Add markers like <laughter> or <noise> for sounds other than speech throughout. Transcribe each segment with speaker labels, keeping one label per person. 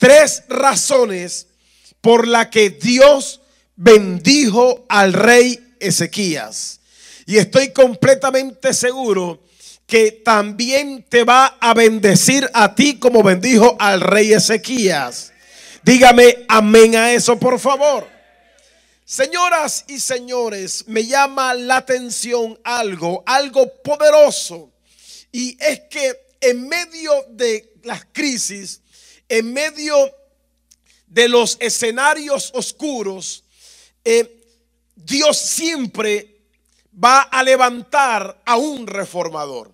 Speaker 1: tres razones por la que Dios bendijo al rey Ezequías. Y estoy completamente seguro que también te va a bendecir a ti como bendijo al rey Ezequías. Dígame amén a eso, por favor. Señoras y señores, me llama la atención algo, algo poderoso. Y es que en medio de las crisis, en medio de los escenarios oscuros, eh, Dios siempre va a levantar a un reformador.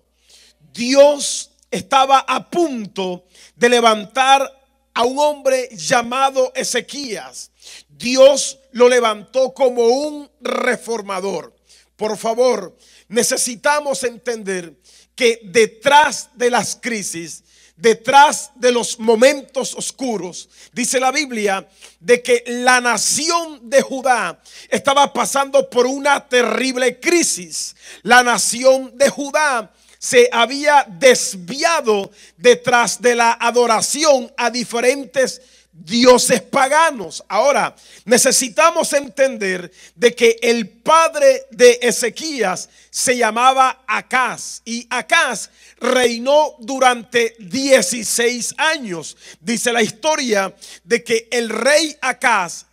Speaker 1: Dios estaba a punto de levantar a un hombre llamado Ezequías. Dios lo levantó como un reformador. Por favor, necesitamos entender que detrás de las crisis detrás de los momentos oscuros, dice la Biblia, de que la nación de Judá estaba pasando por una terrible crisis. La nación de Judá se había desviado detrás de la adoración a diferentes dioses paganos. Ahora, necesitamos entender de que el padre de Ezequías se llamaba Acaz y Acaz reinó durante 16 años. Dice la historia de que el rey Acaz,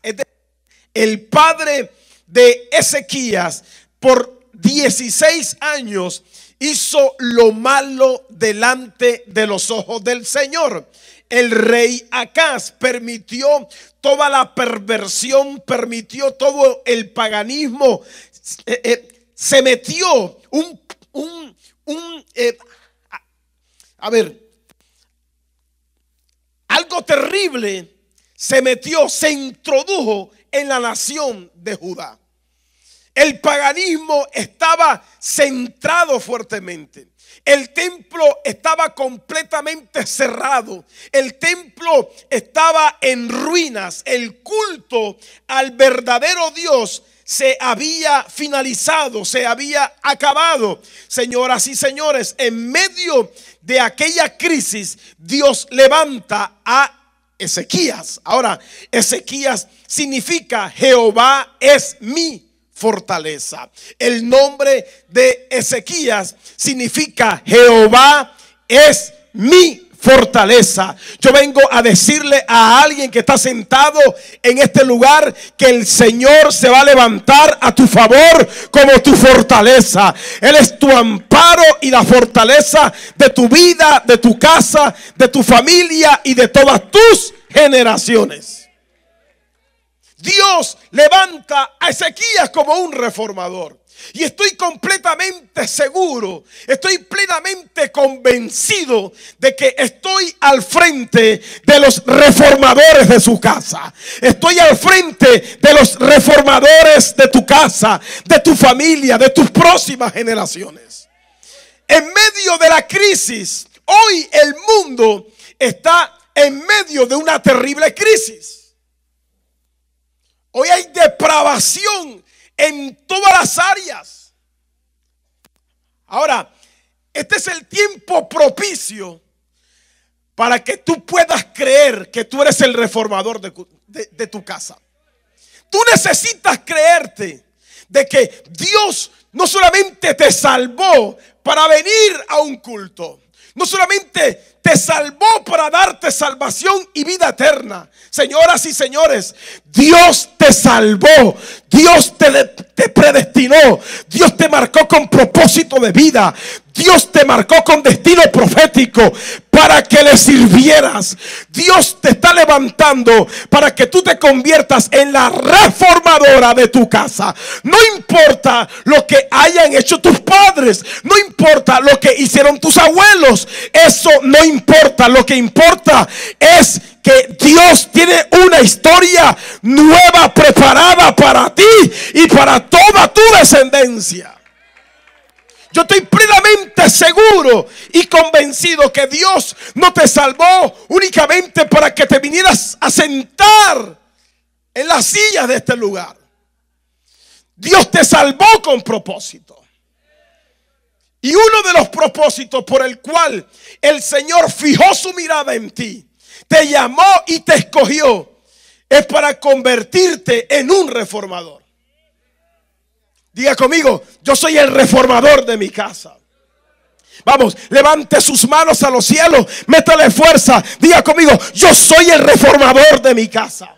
Speaker 1: el padre de Ezequías, por 16 años hizo lo malo delante de los ojos del Señor el rey Acaz permitió toda la perversión, permitió todo el paganismo, eh, eh, se metió un, un, un eh, a ver, algo terrible se metió, se introdujo en la nación de Judá. El paganismo estaba centrado fuertemente. El templo estaba completamente cerrado. El templo estaba en ruinas. El culto al verdadero Dios se había finalizado, se había acabado. Señoras y señores, en medio de aquella crisis, Dios levanta a Ezequías. Ahora, Ezequías significa Jehová es mi fortaleza. El nombre de Ezequías significa Jehová es mi fortaleza. Yo vengo a decirle a alguien que está sentado en este lugar que el Señor se va a levantar a tu favor como tu fortaleza. Él es tu amparo y la fortaleza de tu vida, de tu casa, de tu familia y de todas tus generaciones. Dios levanta a Ezequías como un reformador. Y estoy completamente seguro, estoy plenamente convencido de que estoy al frente de los reformadores de su casa. Estoy al frente de los reformadores de tu casa, de tu familia, de tus próximas generaciones. En medio de la crisis, hoy el mundo está en medio de una terrible crisis. Hoy hay depravación en todas las áreas. Ahora, este es el tiempo propicio para que tú puedas creer que tú eres el reformador de, tu casa. Tú necesitas creerte de que Dios no solamente te salvó para venir a un culto. No solamente te salvó para darte salvación y vida eterna. Señoras y señores, Dios te salvó. Dios te, te predestinó. Dios te marcó con propósito de vida. Dios te marcó con destino profético para que le sirvieras. Dios te está levantando para que tú te conviertas en la reformadora de tu casa. No importa lo que hayan hecho tus padres, no importa lo que hicieron tus abuelos, eso no importa. Lo que importa es que Dios tiene una historia nueva preparada para ti y para toda tu descendencia. Yo estoy plenamente seguro y convencido que Dios no te salvó únicamente para que te vinieras a sentar en las silla de este lugar. Dios te salvó con propósito. Y uno de los propósitos por el cual el Señor fijó su mirada en ti te llamó y te escogió es para convertirte en un reformador. Diga conmigo, yo soy el reformador de mi casa. Vamos, levante sus manos a los cielos, métale fuerza. Diga conmigo, yo soy el reformador de mi casa.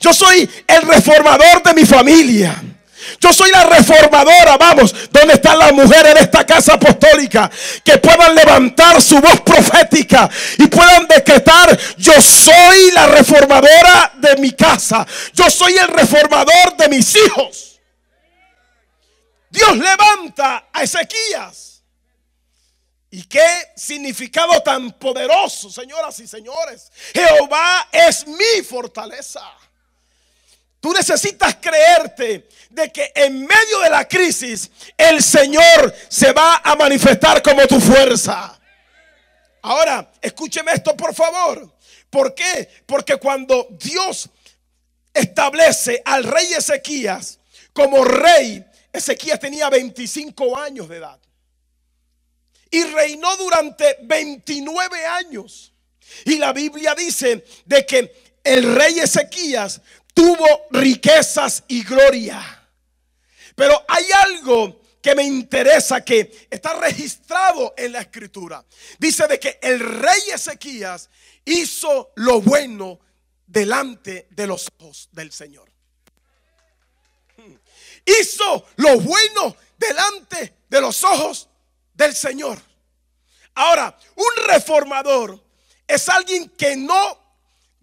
Speaker 1: Yo soy el reformador de mi familia. Yo soy la reformadora, vamos. ¿Dónde están las mujeres de esta casa apostólica? Que puedan levantar su voz profética y puedan decretar, yo soy la reformadora de mi casa. Yo soy el reformador de mis hijos. Dios levanta a Ezequías. Y qué significado tan poderoso, señoras y señores. Jehová es mi fortaleza. Tú necesitas creerte de que en medio de la crisis el Señor se va a manifestar como tu fuerza. Ahora, escúcheme esto por favor. ¿Por qué? Porque cuando Dios establece al rey Ezequías como rey, Ezequías tenía 25 años de edad. Y reinó durante 29 años. Y la Biblia dice de que el rey Ezequías tuvo riquezas y gloria. Pero hay algo que me interesa que está registrado en la escritura. Dice de que el rey Ezequías hizo lo bueno delante de los ojos del Señor. Hizo lo bueno delante de los ojos del Señor. Ahora, un reformador es alguien que no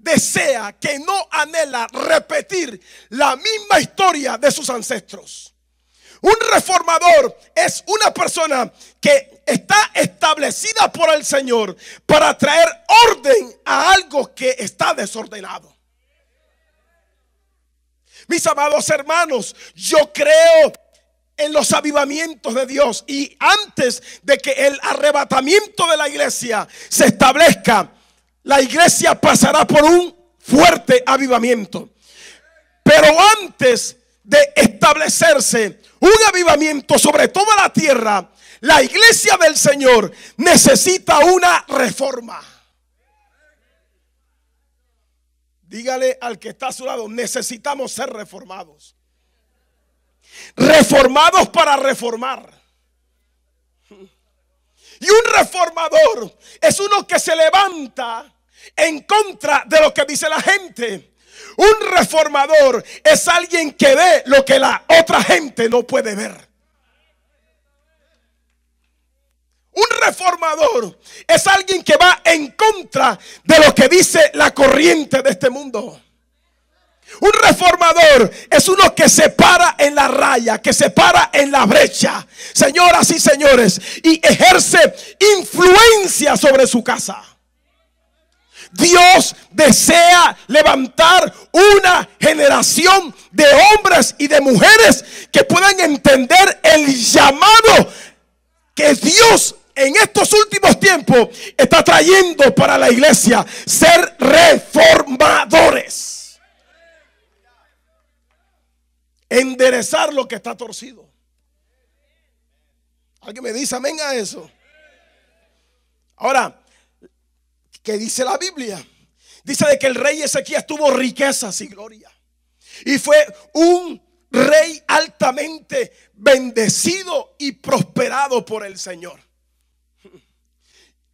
Speaker 1: desea, que no anhela repetir la misma historia de sus ancestros. Un reformador es una persona que está establecida por el Señor para traer orden a algo que está desordenado. Mis amados hermanos, yo creo en los avivamientos de Dios y antes de que el arrebatamiento de la iglesia se establezca, la iglesia pasará por un fuerte avivamiento. Pero antes de establecerse un avivamiento sobre toda la tierra, la iglesia del Señor necesita una reforma. Dígale al que está a su lado, necesitamos ser reformados. Reformados para reformar. Y un reformador es uno que se levanta en contra de lo que dice la gente. Un reformador es alguien que ve lo que la otra gente no puede ver. Un reformador es alguien que va en contra de lo que dice la corriente de este mundo. Un reformador es uno que se para en la raya, que se para en la brecha, señoras y señores, y ejerce influencia sobre su casa. Dios desea levantar una generación de hombres y de mujeres que puedan entender el llamado que Dios en estos últimos tiempos está trayendo para la iglesia. Ser reformadores. Enderezar lo que está torcido. ¿Alguien me dice amén a eso? Ahora, que dice la Biblia. Dice de que el rey Ezequías tuvo riquezas y gloria. Y fue un rey altamente bendecido y prosperado por el Señor.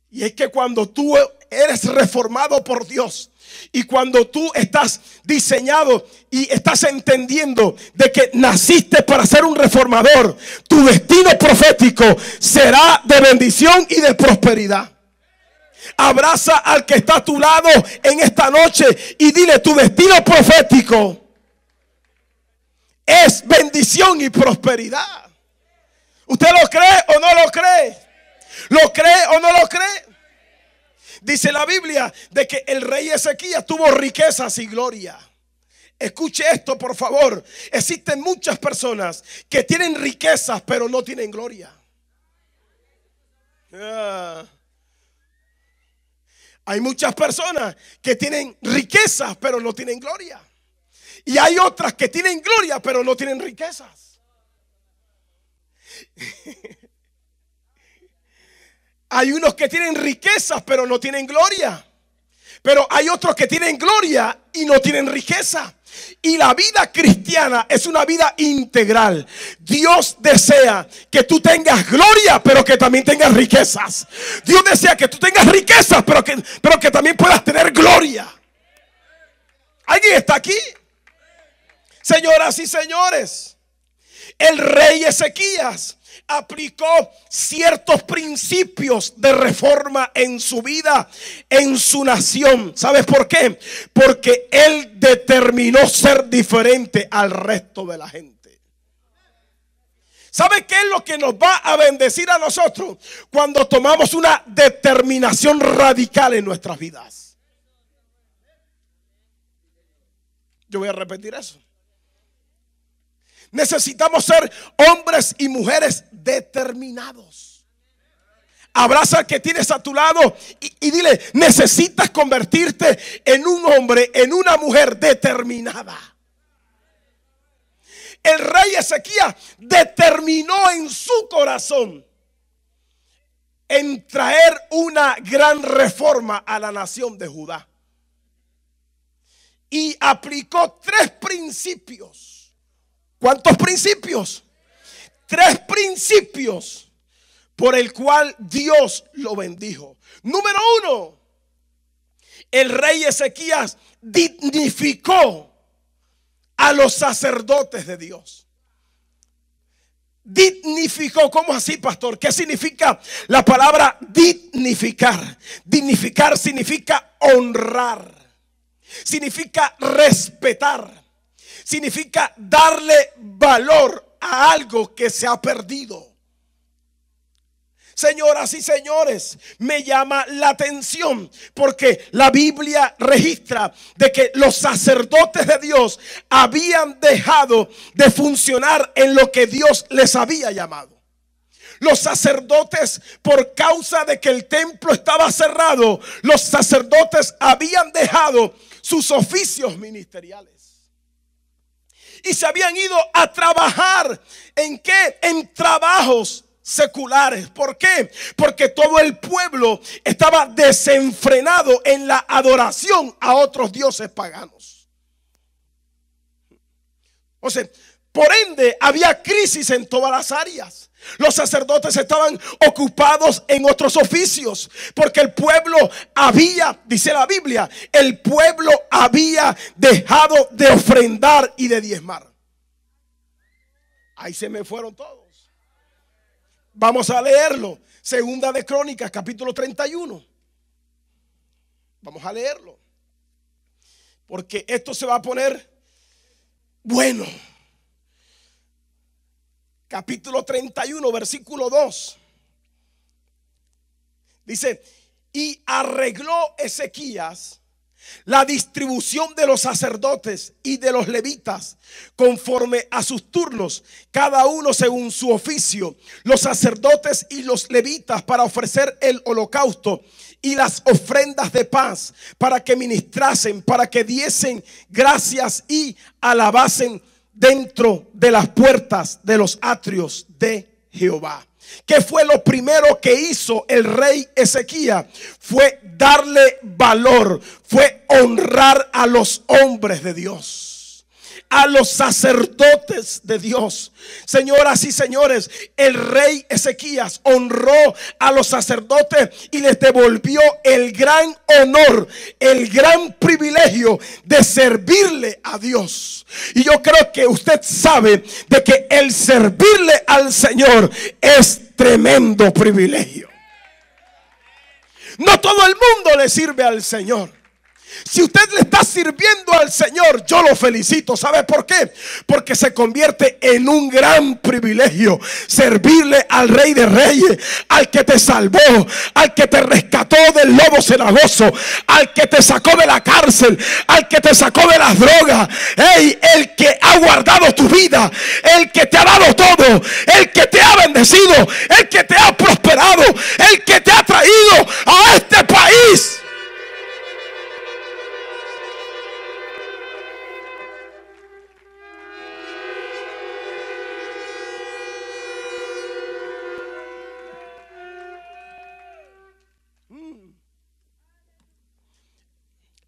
Speaker 1: Y es que cuando tú eres reformado por Dios y cuando tú estás diseñado y estás entendiendo de que naciste para ser un reformador, tu destino profético será de bendición y de prosperidad. Abraza al que está a tu lado en esta noche y dile tu destino profético es bendición y prosperidad. ¿Usted lo cree o no lo cree? ¿Lo cree o no lo cree? Dice la Biblia de que el rey Ezequías tuvo riquezas y gloria. Escuche esto, por favor. Existen muchas personas que tienen riquezas, pero no tienen gloria. Ah. Hay muchas personas que tienen riquezas, pero no tienen gloria. Y hay otras que tienen gloria, pero no tienen riquezas. <laughs> hay unos que tienen riquezas, pero no tienen gloria. Pero hay otros que tienen gloria y no tienen riqueza. Y la vida cristiana es una vida integral. Dios desea que tú tengas gloria, pero que también tengas riquezas. Dios desea que tú tengas riquezas, pero que, pero que también puedas tener gloria. ¿Alguien está aquí? Señoras y señores, el rey Ezequías aplicó ciertos principios de reforma en su vida, en su nación. ¿Sabes por qué? Porque él determinó ser diferente al resto de la gente. ¿Sabe qué es lo que nos va a bendecir a nosotros cuando tomamos una determinación radical en nuestras vidas? Yo voy a repetir eso. Necesitamos ser hombres y mujeres determinados. Abraza al que tienes a tu lado y, dile, necesitas convertirte en un hombre, en una mujer determinada. El rey Ezequiel determinó en su corazón en traer una gran reforma a la nación de Judá. Y aplicó tres principios ¿Cuántos principios? Tres principios por el cual Dios lo bendijo. Número uno, el rey Ezequías dignificó a los sacerdotes de Dios. Dignificó, ¿cómo así, pastor? ¿Qué significa la palabra dignificar? Dignificar significa honrar, significa respetar significa darle valor a algo que se ha perdido. Señoras y señores, me llama la atención porque la Biblia registra de que los sacerdotes de Dios habían dejado de funcionar en lo que Dios les había llamado. Los sacerdotes, por causa de que el templo estaba cerrado, los sacerdotes habían dejado sus oficios ministeriales y se habían ido a trabajar. ¿En qué? En trabajos seculares. ¿Por qué? Porque todo el pueblo estaba desenfrenado en la adoración a otros dioses paganos. O sea, por ende había crisis en todas las áreas. Los sacerdotes estaban ocupados en otros oficios, porque el pueblo había, dice la Biblia, el pueblo había dejado de ofrendar y de diezmar. Ahí se me fueron todos. Vamos a leerlo. Segunda de Crónicas, capítulo 31. Vamos a leerlo. Porque esto se va a poner bueno capítulo 31, versículo 2. Dice, y arregló Ezequías la distribución de los sacerdotes y de los levitas conforme a sus turnos, cada uno según su oficio, los sacerdotes y los levitas para ofrecer el holocausto y las ofrendas de paz, para que ministrasen, para que diesen gracias y alabasen dentro de las puertas de los atrios de Jehová. ¿Qué fue lo primero que hizo el rey Ezequiel? Fue darle valor, fue honrar a los hombres de Dios a los sacerdotes de Dios. Señoras y señores, el rey Ezequías honró a los sacerdotes y les devolvió el gran honor, el gran privilegio de servirle a Dios. Y yo creo que usted sabe de que el servirle al Señor es tremendo privilegio. No todo el mundo le sirve al Señor. Si usted le está sirviendo al Señor, yo lo felicito. ¿Sabe por qué? Porque se convierte en un gran privilegio servirle al Rey de Reyes, al que te salvó, al que te rescató del lobo cenagoso, al que te sacó de la cárcel, al que te sacó de las drogas. el que ha guardado tu vida, el que te ha dado todo, el que te ha bendecido, el que te ha prosperado, el que te ha traído a este país.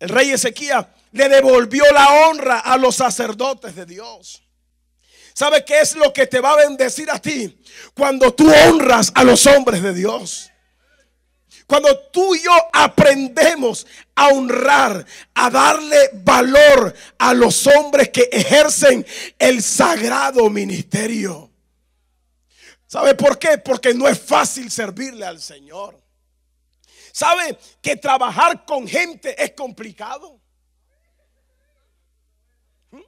Speaker 1: el rey Ezequías le devolvió la honra a los sacerdotes de Dios. ¿Sabe qué es lo que te va a bendecir a ti? Cuando tú honras a los hombres de Dios. Cuando tú y yo aprendemos a honrar, a darle valor a los hombres que ejercen el sagrado ministerio. ¿Sabe por qué? Porque no es fácil servirle al Señor. ¿Sabe que trabajar con gente es complicado? ¿Mm?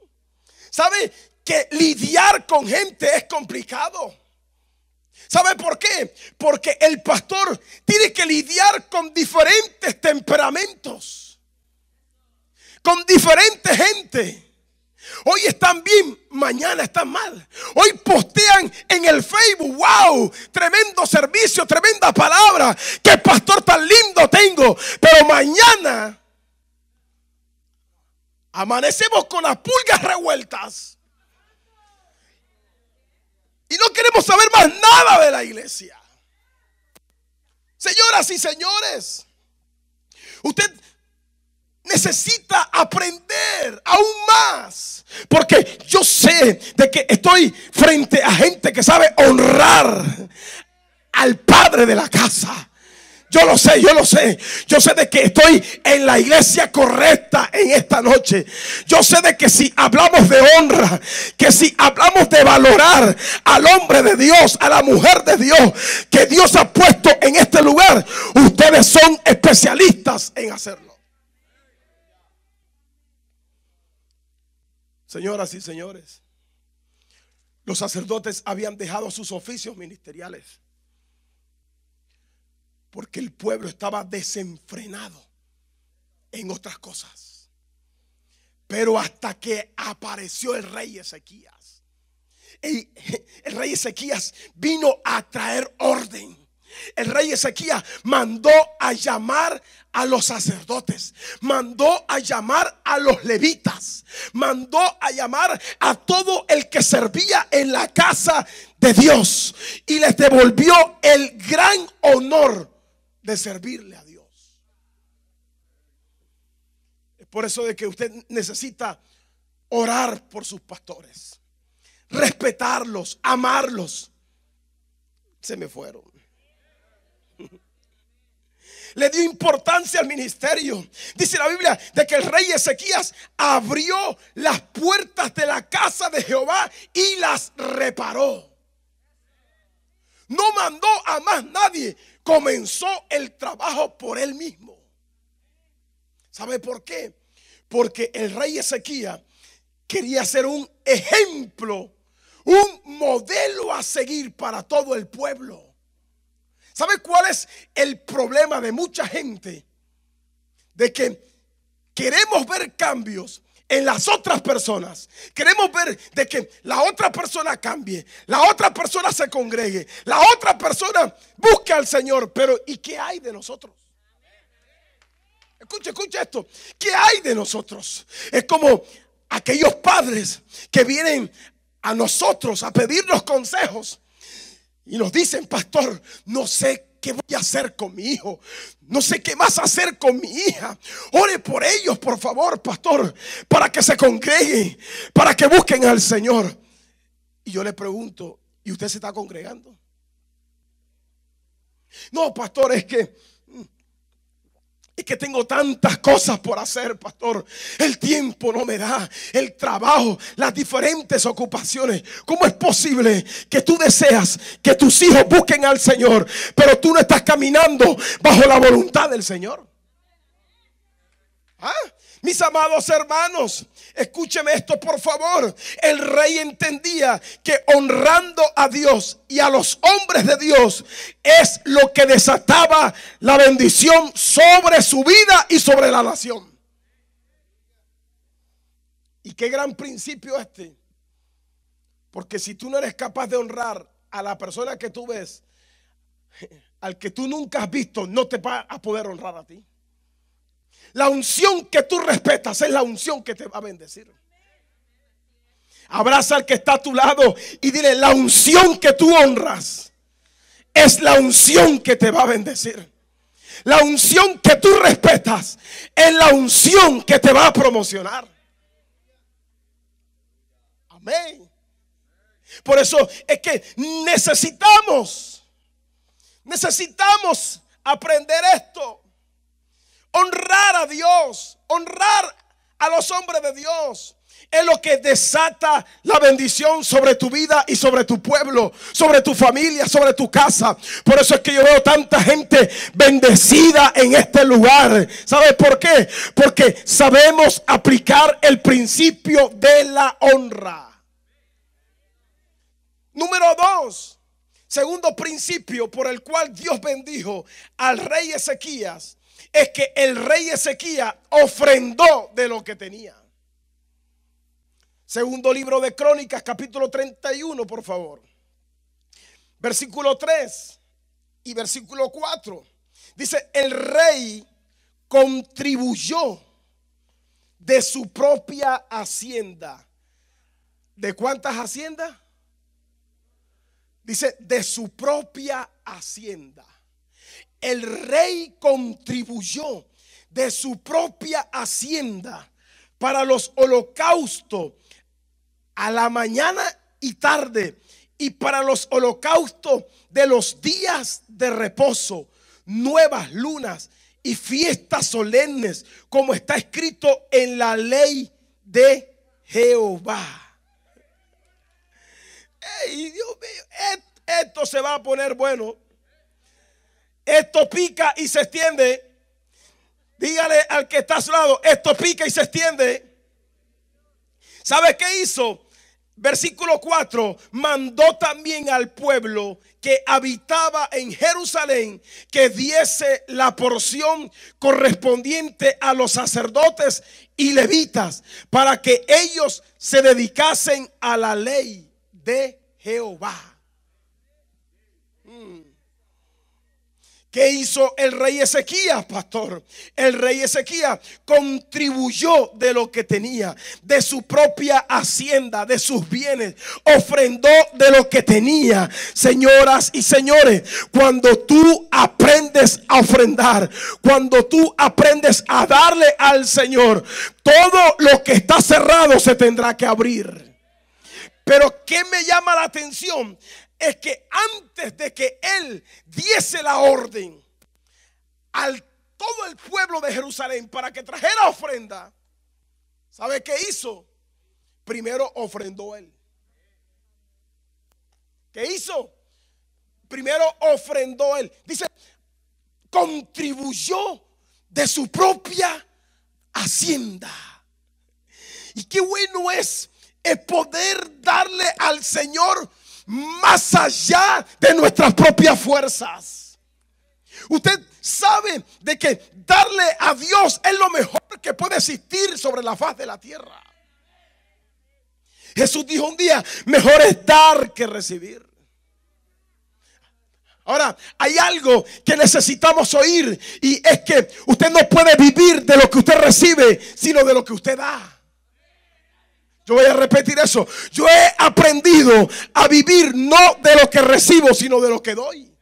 Speaker 1: ¿Sabe que lidiar con gente es complicado? ¿Sabe por qué? Porque el pastor tiene que lidiar con diferentes temperamentos, con diferente gente. Hoy están bien, mañana están mal. Hoy postean en el Facebook, wow, tremendo servicio, tremenda palabra. Qué pastor tan lindo tengo. Pero mañana amanecemos con las pulgas revueltas. Y no queremos saber más nada de la iglesia. Señoras y señores, usted necesita aprender aún más. Porque yo sé de que estoy frente a gente que sabe honrar al padre de la casa. Yo lo sé, yo lo sé. Yo sé de que estoy en la iglesia correcta en esta noche. Yo sé de que si hablamos de honra, que si hablamos de valorar al hombre de Dios, a la mujer de Dios, que Dios ha puesto en este lugar, ustedes son especialistas en hacerlo. Señoras y señores, los sacerdotes habían dejado sus oficios ministeriales porque el pueblo estaba desenfrenado en otras cosas. Pero hasta que apareció el rey Ezequías, el, <laughs> el rey Ezequías vino a traer orden el rey Ezequías mandó a llamar a los sacerdotes, mandó a llamar a los levitas, mandó a llamar a todo el que servía en la casa de Dios y les devolvió el gran honor de servirle a Dios. Es por eso de que usted necesita orar por sus pastores, respetarlos, amarlos. Se me fueron. Le dio importancia al ministerio. Dice la Biblia de que el rey Ezequías abrió las puertas de la casa de Jehová y las reparó. No mandó a más nadie. Comenzó el trabajo por él mismo. ¿Sabe por qué? Porque el rey Ezequías quería ser un ejemplo, un modelo a seguir para todo el pueblo. ¿Sabe cuál es el problema de mucha gente? De que queremos ver cambios en las otras personas. Queremos ver de que la otra persona cambie, la otra persona se congregue, la otra persona busque al Señor. Pero ¿y qué hay de nosotros? Escucha, escucha esto. ¿Qué hay de nosotros? Es como aquellos padres que vienen a nosotros a pedirnos consejos y nos dicen, pastor, no sé qué voy a hacer con mi hijo. No sé qué más hacer con mi hija. Ore por ellos, por favor, pastor, para que se congreguen, para que busquen al Señor. Y yo le pregunto, ¿y usted se está congregando? No, pastor, es que es que tengo tantas cosas por hacer, pastor. El tiempo no me da, el trabajo, las diferentes ocupaciones. ¿Cómo es posible que tú deseas que tus hijos busquen al Señor, pero tú no estás caminando bajo la voluntad del Señor? ¿Ah? Mis amados hermanos, escúcheme esto por favor. El rey entendía que honrando a Dios y a los hombres de Dios es lo que desataba la bendición sobre su vida y sobre la nación. Y qué gran principio este. Porque si tú no eres capaz de honrar a la persona que tú ves, al que tú nunca has visto, no te va a poder honrar a ti. La unción que tú respetas es la unción que te va a bendecir. Abraza al que está a tu lado y dile, la unción que tú honras es la unción que te va a bendecir. La unción que tú respetas es la unción que te va a promocionar. Amén. Por eso es que necesitamos, necesitamos aprender esto. Dios, honrar a los hombres de Dios. Es lo que desata la bendición sobre tu vida y sobre tu pueblo, sobre tu familia, sobre tu casa. Por eso es que yo veo tanta gente bendecida en este lugar. ¿Sabes por qué? Porque sabemos aplicar el principio de la honra. Número dos, segundo principio por el cual Dios bendijo al rey Ezequías es que el rey Ezequía ofrendó de lo que tenía. Segundo libro de Crónicas, capítulo 31, por favor. Versículo 3 y versículo 4. Dice, el rey contribuyó de su propia hacienda. ¿De cuántas haciendas? Dice, de su propia hacienda el rey contribuyó de su propia hacienda para los holocaustos a la mañana y tarde y para los holocaustos de los días de reposo, nuevas lunas y fiestas solemnes, como está escrito en la ley de Jehová. esto se va a poner bueno. Esto pica y se extiende. Dígale al que está a su lado, esto pica y se extiende. ¿Sabes qué hizo? Versículo 4, mandó también al pueblo que habitaba en Jerusalén que diese la porción correspondiente a los sacerdotes y levitas para que ellos se dedicasen a la ley de Jehová. ¿Qué hizo el rey Ezequías, pastor? El rey Ezequías contribuyó de lo que tenía, de su propia hacienda, de sus bienes, ofrendó de lo que tenía. Señoras y señores, cuando tú aprendes a ofrendar, cuando tú aprendes a darle al Señor, todo lo que está cerrado se tendrá que abrir. Pero ¿qué me llama la atención? es que antes de que él diese la orden al todo el pueblo de Jerusalén para que trajera ofrenda, ¿sabe qué hizo? Primero ofrendó él. ¿Qué hizo? Primero ofrendó él. Dice, contribuyó de su propia hacienda. Y qué bueno es el poder darle al Señor más allá de nuestras propias fuerzas. Usted sabe de que darle a Dios es lo mejor que puede existir sobre la faz de la tierra. Jesús dijo un día, mejor es dar que recibir. Ahora, hay algo que necesitamos oír y es que usted no puede vivir de lo que usted recibe, sino de lo que usted da. Yo voy a repetir eso. Yo he aprendido a vivir no de lo que recibo, sino de lo que doy.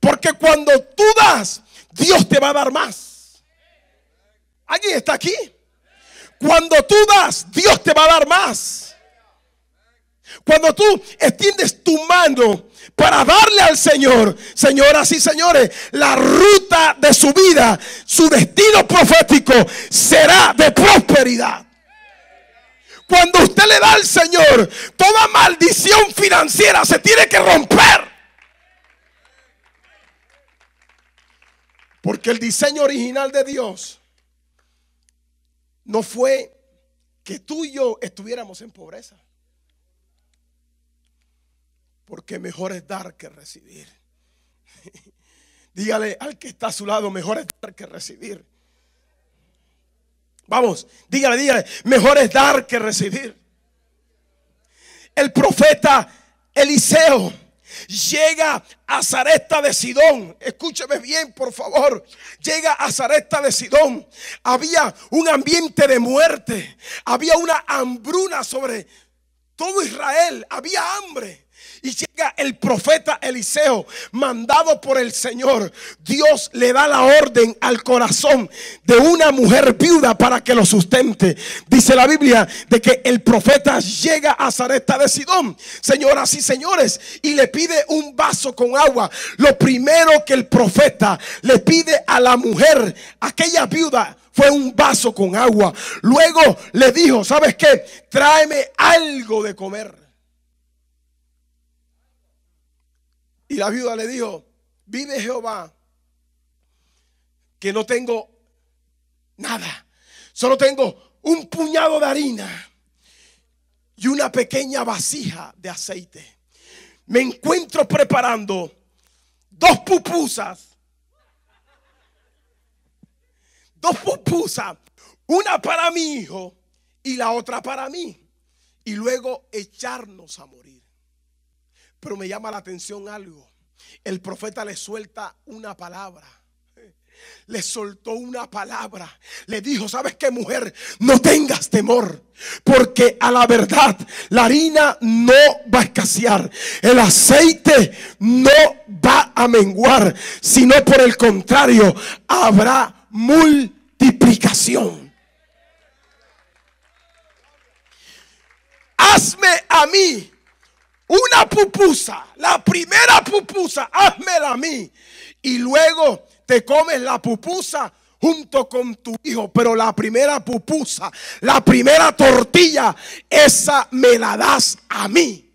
Speaker 1: Porque cuando tú das, Dios te va a dar más. ¿Alguien está aquí? Cuando tú das, Dios te va a dar más. Cuando tú extiendes tu mano para darle al Señor, señoras y señores, la ruta de su vida, su destino profético será de prosperidad. Cuando usted le da al Señor, toda maldición financiera se tiene que romper. Porque el diseño original de Dios no fue que tú y yo estuviéramos en pobreza. Porque mejor es dar que recibir. <laughs> Dígale al que está a su lado, mejor es dar que recibir. Vamos, dígale, dígale, mejor es dar que recibir. El profeta Eliseo llega a Zareta de Sidón. Escúcheme bien, por favor. Llega a Zareta de Sidón. Había un ambiente de muerte. Había una hambruna sobre todo Israel. Había hambre. Y llega el profeta Eliseo, mandado por el Señor. Dios le da la orden al corazón de una mujer viuda para que lo sustente. Dice la Biblia de que el profeta llega a Zareta de Sidón, señoras y señores, y le pide un vaso con agua. Lo primero que el profeta le pide a la mujer, aquella viuda, fue un vaso con agua. Luego le dijo, ¿sabes qué? Tráeme algo de comer. Y la viuda le dijo, vive Jehová, que no tengo nada, solo tengo un puñado de harina y una pequeña vasija de aceite. Me encuentro preparando dos pupusas, dos pupusas, una para mi hijo y la otra para mí, y luego echarnos a morir. Pero me llama la atención algo. El profeta le suelta una palabra. Le soltó una palabra. Le dijo, ¿sabes qué mujer? No tengas temor. Porque a la verdad la harina no va a escasear. El aceite no va a menguar. Sino por el contrario, habrá multiplicación. Hazme a mí una pupusa, la primera pupusa, hazmela a mí. Y luego te comes la pupusa junto con tu hijo. Pero la primera pupusa, la primera tortilla, esa me la das a mí.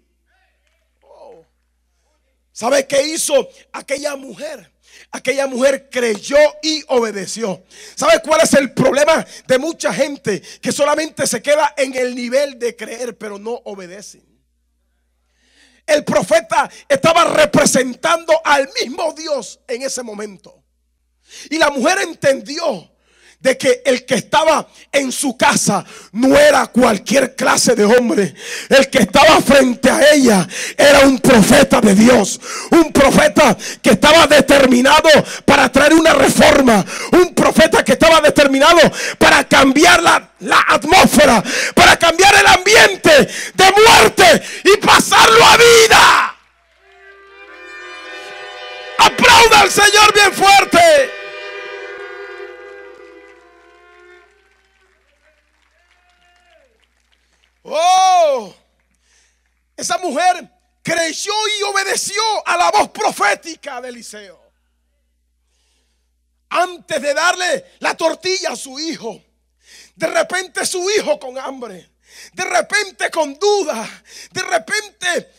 Speaker 1: Oh. ¿Sabes qué hizo aquella mujer? Aquella mujer creyó y obedeció. ¿Sabe cuál es el problema de mucha gente? Que solamente se queda en el nivel de creer, pero no obedecen el profeta estaba representando al mismo Dios en ese momento. Y la mujer entendió de que el que estaba en su casa no era cualquier clase de hombre. El que estaba frente a ella era un profeta de Dios. Un profeta que estaba determinado para traer una reforma. Un profeta que estaba determinado para cambiar la, atmósfera. Para cambiar el ambiente de muerte y pasarlo a vida. Aplauda al Señor bien fuerte. Oh, esa mujer creyó y obedeció a la voz profética de Eliseo. Antes de darle la tortilla a su hijo, de repente su hijo con hambre, de repente con duda, de repente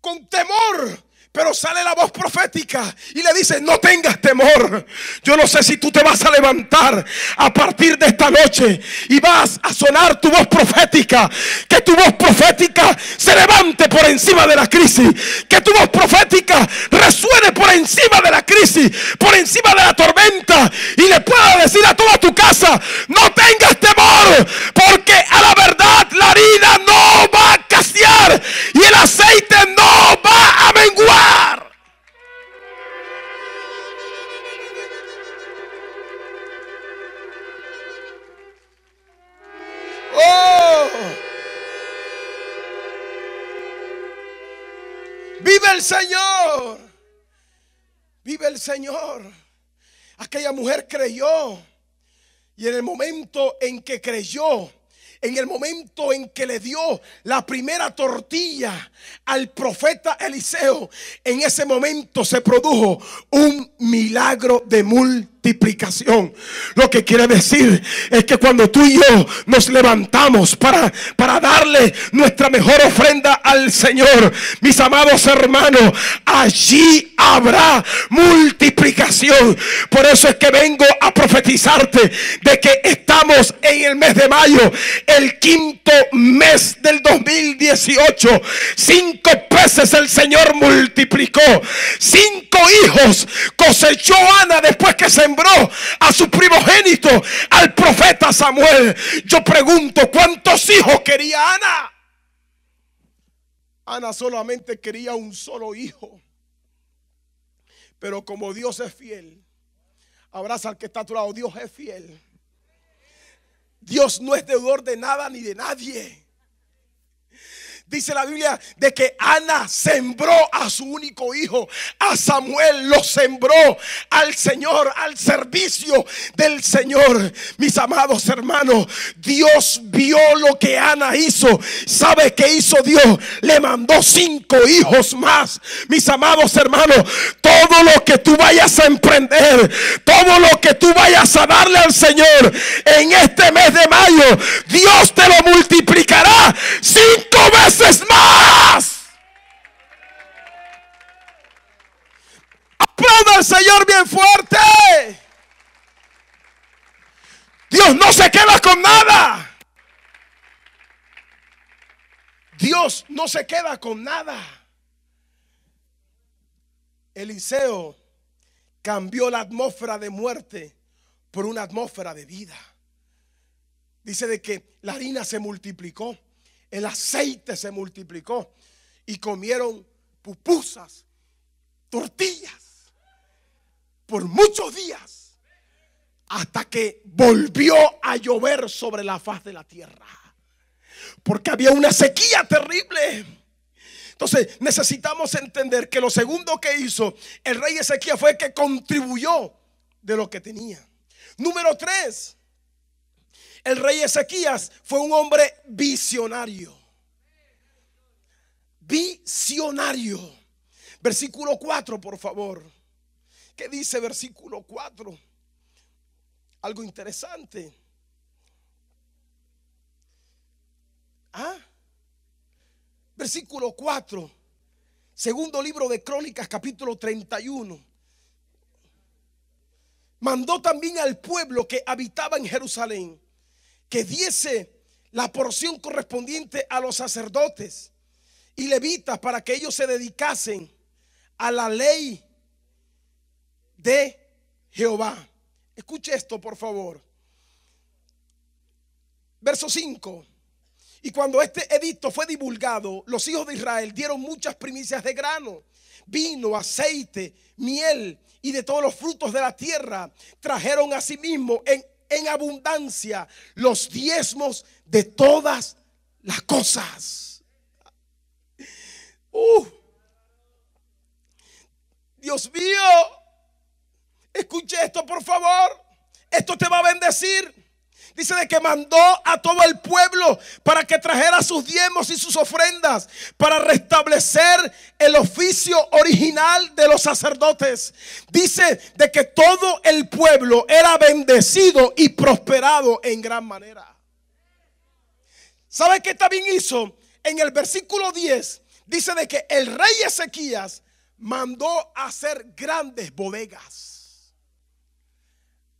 Speaker 1: con temor, pero sale la voz profética y le dice, no tengas temor. Yo no sé si tú te vas a levantar a partir de esta noche y vas a sonar tu voz profética. Que tu voz profética se levante por encima de la crisis. Que tu voz profética resuene por encima de la crisis, por encima de la tormenta. Y le pueda decir a toda tu casa, no tengas temor. Señor. Aquella mujer creyó. Y en el momento en que creyó, en el momento en que le dio la primera tortilla al profeta Eliseo, en ese momento se produjo un milagro de multitud multiplicación. Lo que quiere decir es que cuando tú y yo nos levantamos para, para darle nuestra mejor ofrenda al Señor, mis amados hermanos, allí habrá multiplicación. Por eso es que vengo a profetizarte de que estamos en el mes de mayo, el quinto mes del 2018. Cinco veces el Señor multiplicó. Cinco hijos cosechó Ana después que se a su primogénito, al profeta Samuel. Yo pregunto, ¿cuántos hijos quería Ana? Ana solamente quería un solo hijo. Pero como Dios es fiel, abraza al que está a tu lado. Dios es fiel. Dios no es deudor de nada ni de nadie. Dice la Biblia de que Ana sembró a su único hijo, a Samuel lo sembró al Señor, al servicio del Señor. Mis amados hermanos, Dios vio lo que Ana hizo. ¿Sabe qué hizo Dios? Le mandó cinco hijos más. Mis amados hermanos, todo lo que tú vayas a emprender, todo lo que tú vayas a darle al Señor en este mes de mayo, Dios te lo multiplicará cinco veces es más. Aplauda al Señor bien fuerte. Dios no se queda con nada. Dios no se queda con nada. Eliseo cambió la atmósfera de muerte por una atmósfera de vida. Dice de que la harina se multiplicó el aceite se multiplicó y comieron pupusas, tortillas, por muchos días, hasta que volvió a llover sobre la faz de la tierra, porque había una sequía terrible. Entonces necesitamos entender que lo segundo que hizo el rey Ezequiel fue que contribuyó de lo que tenía. Número tres, el rey Ezequías fue un hombre visionario. Visionario. Versículo 4, por favor. ¿Qué dice versículo 4? Algo interesante. ¿Ah? Versículo 4. Segundo libro de Crónicas, capítulo 31 mandó también al pueblo que habitaba en Jerusalén que diese la porción correspondiente a los sacerdotes y levitas para que ellos se dedicasen a la ley de Jehová. Escuche esto, por favor. Verso 5. Y cuando este edicto fue divulgado, los hijos de Israel dieron muchas primicias de grano, vino, aceite, miel y de todos los frutos de la tierra. Trajeron a sí mismo en en abundancia los diezmos de todas las cosas. Uh. Dios mío, escuche esto por favor. Esto te va a bendecir. Dice de que mandó a todo el pueblo para que trajera sus diezmos y sus ofrendas para restablecer el oficio original de los sacerdotes. Dice de que todo el pueblo era bendecido y prosperado en gran manera. ¿Sabe qué también hizo? En el versículo 10 dice de que el rey Ezequías mandó a hacer grandes bodegas.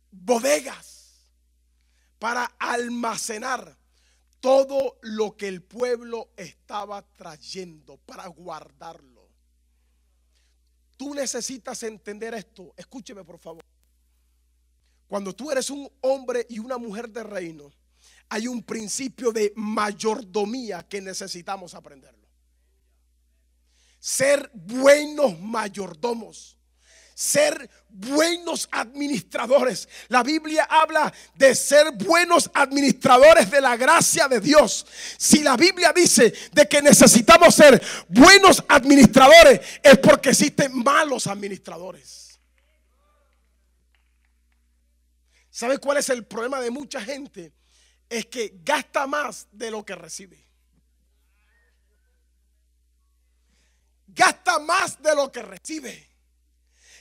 Speaker 1: Bodegas para almacenar todo lo que el pueblo estaba trayendo, para guardarlo. Tú necesitas entender esto. Escúcheme, por favor. Cuando tú eres un hombre y una mujer de reino, hay un principio de mayordomía que necesitamos aprenderlo. Ser buenos mayordomos ser buenos administradores. La Biblia habla de ser buenos administradores de la gracia de Dios. Si la Biblia dice de que necesitamos ser buenos administradores, es porque existen malos administradores. ¿Sabe cuál es el problema de mucha gente? Es que gasta más de lo que recibe. Gasta más de lo que recibe.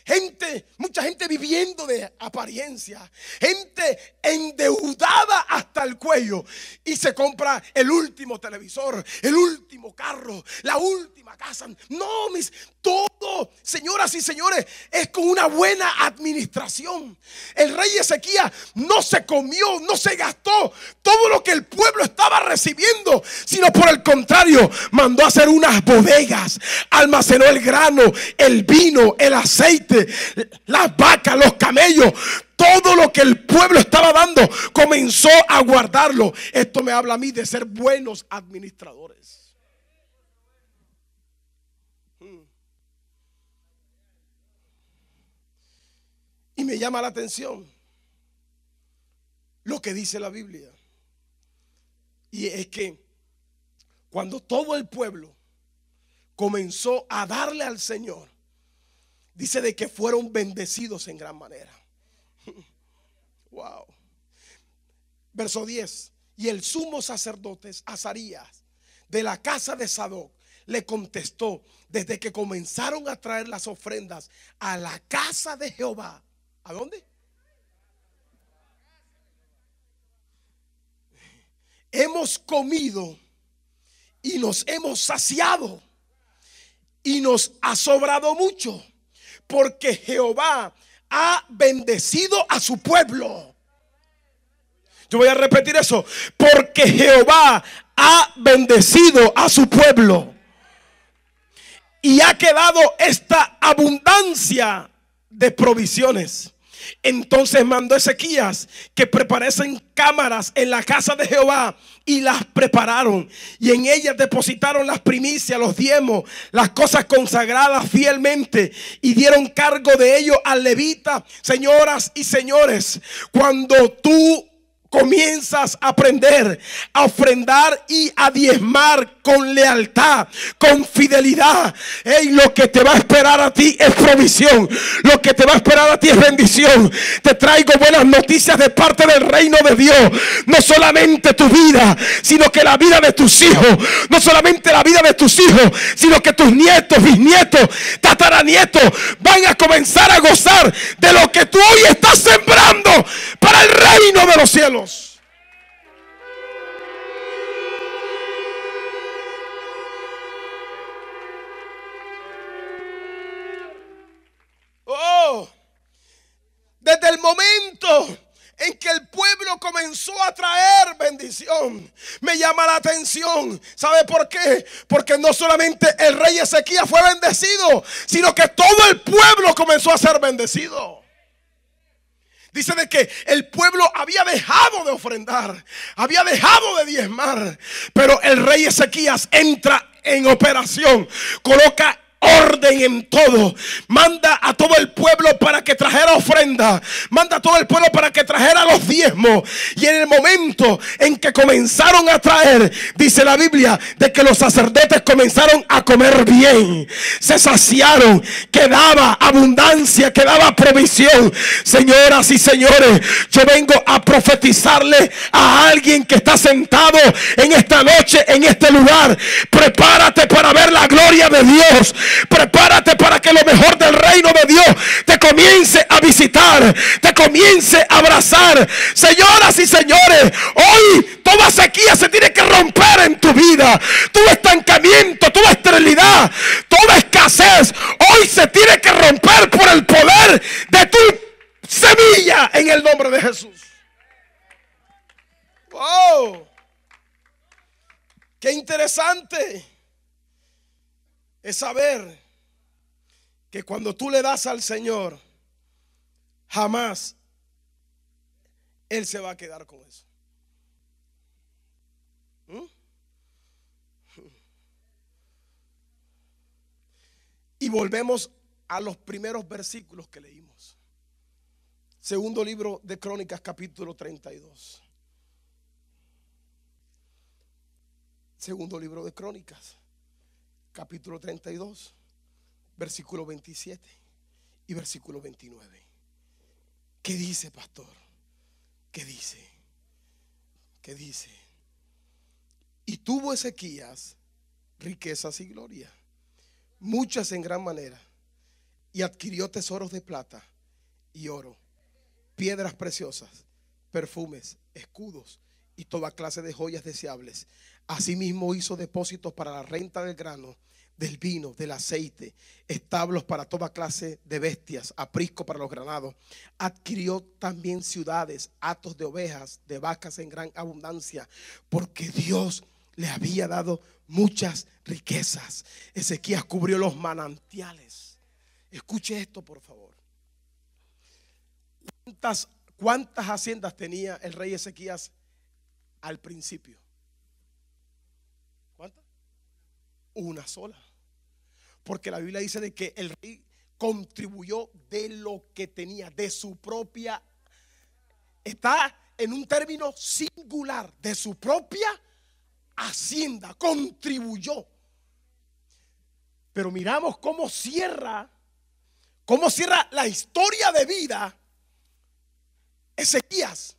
Speaker 1: Gente, mucha gente viviendo de apariencia. Gente endeudada hasta el cuello. Y se compra el último televisor, el último carro, la última casa. No, mis, todo, señoras y señores, es con una buena administración. El rey Ezequías no se comió, no se gastó todo lo que el pueblo estaba recibiendo, sino por el contrario, mandó a hacer unas bodegas, almacenó el grano, el vino, el aceite las vacas, los camellos, todo lo que el pueblo estaba dando, comenzó a guardarlo. Esto me habla a mí de ser buenos administradores. Hmm. Y me llama la atención lo que dice la Biblia. Y es que cuando todo el pueblo comenzó a darle al Señor, dice de que fueron bendecidos en gran manera. <laughs> Wow. Verso 10. Y el sumo sacerdote Azarías de la casa de Sadoc le contestó, desde que comenzaron a traer las ofrendas a la casa de Jehová. ¿A dónde? Hemos comido y nos hemos saciado y nos ha sobrado mucho porque Jehová ha bendecido a su pueblo. Yo voy a repetir eso, porque Jehová ha bendecido a su pueblo. Y ha quedado esta abundancia de provisiones. Entonces mandó Ezequías que preparasen cámaras en la casa de Jehová y las prepararon. Y en ellas depositaron las primicias, los diezmos, las cosas consagradas fielmente y dieron cargo de ello a Levita. señoras y señores. Cuando tú comienzas a aprender a ofrendar y a diezmar con lealtad, con fidelidad. Hey, lo que te va a esperar a ti es provisión. Lo que te va a esperar a ti es bendición. Te traigo buenas noticias de parte del reino de Dios. No solamente tu vida, sino que la vida de tus hijos. No solamente la vida de tus hijos, sino que tus nietos, bisnietos, tataranietos van a comenzar a gozar de lo que tú hoy estás sembrando para el reino de los cielos. Oh, desde el momento en que el pueblo comenzó a traer bendición. Me llama la atención. ¿Sabe por qué? Porque no solamente el rey Ezequías fue bendecido, sino que todo el pueblo comenzó a ser bendecido. Dice de que el pueblo había dejado de ofrendar, había dejado de diezmar, pero el rey Ezequías entra en operación, coloca orden en todo. Manda a todo el pueblo para que trajera ofrenda. Manda a todo el pueblo para que trajera los diezmos. Y en el momento en que comenzaron a traer, dice la Biblia, de que los sacerdotes comenzaron a comer bien. Se saciaron. Quedaba abundancia, quedaba provisión. Señoras y señores, yo vengo a profetizarle a alguien que está sentado en esta noche, en este lugar. Prepárate para ver la gloria de Dios Prepárate para que lo mejor del reino de Dios te comience a visitar, te comience a abrazar. Señoras y señores, hoy toda sequía se tiene que romper en tu vida. Todo estancamiento, toda esterilidad, toda escasez, hoy se tiene que romper por el poder de tu semilla en el nombre de Jesús. ¡Wow! ¡Qué interesante! es saber que cuando tú le das al Señor, jamás Él se va a quedar con eso. ¿Mm? Y volvemos a los primeros versículos que leímos. Segundo libro de Crónicas, capítulo 32. Segundo libro de Crónicas capítulo 32, versículo 27 y versículo 29. ¿Qué dice, pastor? ¿Qué dice? ¿Qué dice? Y tuvo Ezequías riquezas y gloria, muchas en gran manera, y adquirió tesoros de plata y oro, piedras preciosas, perfumes, escudos y toda clase de joyas deseables. Asimismo hizo depósitos para la renta del grano, del vino, del aceite, establos para toda clase de bestias, aprisco para los granados. Adquirió también ciudades, atos de ovejas, de vacas en gran abundancia, porque Dios le había dado muchas riquezas. Ezequías cubrió los manantiales. Escuche esto, por favor. ¿Cuántas, cuántas haciendas tenía el rey Ezequías al principio? una sola. Porque la Biblia dice de que el rey contribuyó de lo que tenía, de su propia... Está en un término singular, de su propia hacienda, contribuyó. Pero miramos cómo cierra, cómo cierra la historia de vida Ezequías.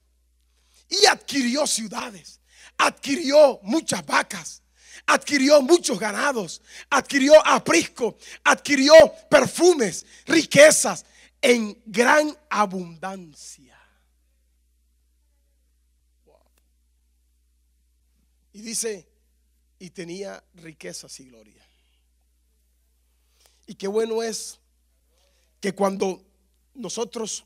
Speaker 1: Y adquirió ciudades, adquirió muchas vacas, adquirió muchos ganados, adquirió aprisco, adquirió perfumes, riquezas en gran abundancia. Y dice, y tenía riquezas y gloria. Y qué bueno es que cuando nosotros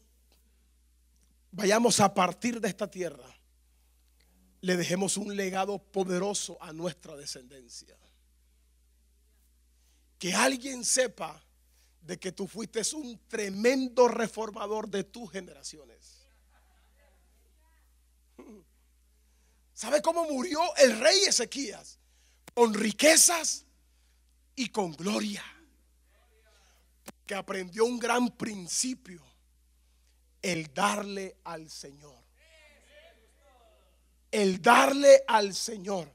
Speaker 1: vayamos a partir de esta tierra, le dejemos un legado poderoso a nuestra descendencia. Que alguien sepa de que tú fuiste un tremendo reformador de tus generaciones. ¿Sabe cómo murió el rey Ezequías? Con riquezas y con gloria. Que aprendió un gran principio, el darle al Señor el darle al Señor.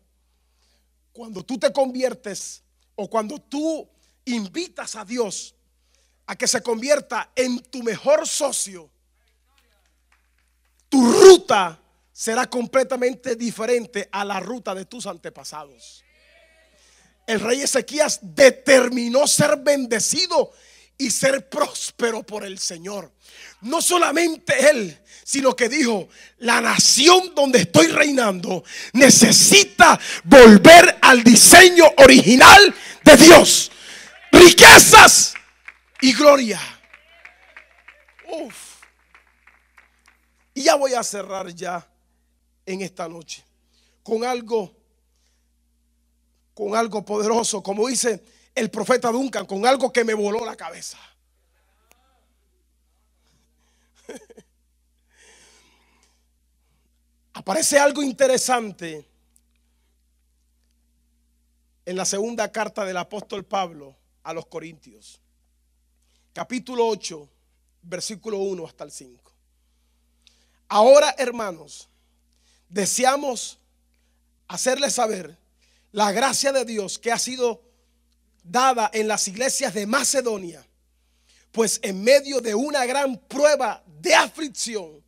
Speaker 1: Cuando tú te conviertes o cuando tú invitas a Dios a que se convierta en tu mejor socio, tu ruta será completamente diferente a la ruta de tus antepasados. El rey Ezequías determinó ser bendecido y ser próspero por el Señor. No solamente él, sino que dijo, la nación donde estoy reinando necesita volver al diseño original de Dios. Riquezas y gloria. Y ya voy a cerrar ya en esta noche con algo, con algo poderoso, como dice el profeta Duncan con algo que me voló la cabeza. <laughs> Aparece algo interesante en la segunda carta del apóstol Pablo a los Corintios, capítulo 8, versículo 1 hasta el 5. Ahora, hermanos, deseamos hacerles saber la gracia de Dios que ha sido dada en las iglesias de Macedonia, pues en medio de una gran prueba de aflicción,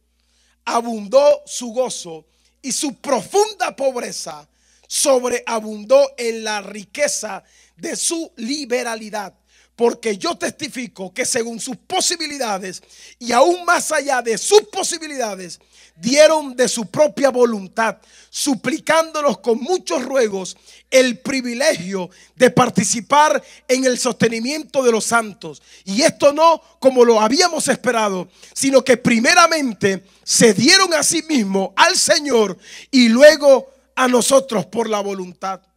Speaker 1: abundó su gozo y su profunda pobreza sobreabundó en la riqueza de su liberalidad. Porque yo testifico que según sus posibilidades y aún más allá de sus posibilidades, dieron de su propia voluntad, suplicándonos con muchos ruegos el privilegio de participar en el sostenimiento de los santos. Y esto no como lo habíamos esperado, sino que primeramente se dieron a sí mismos al Señor y luego a nosotros por la voluntad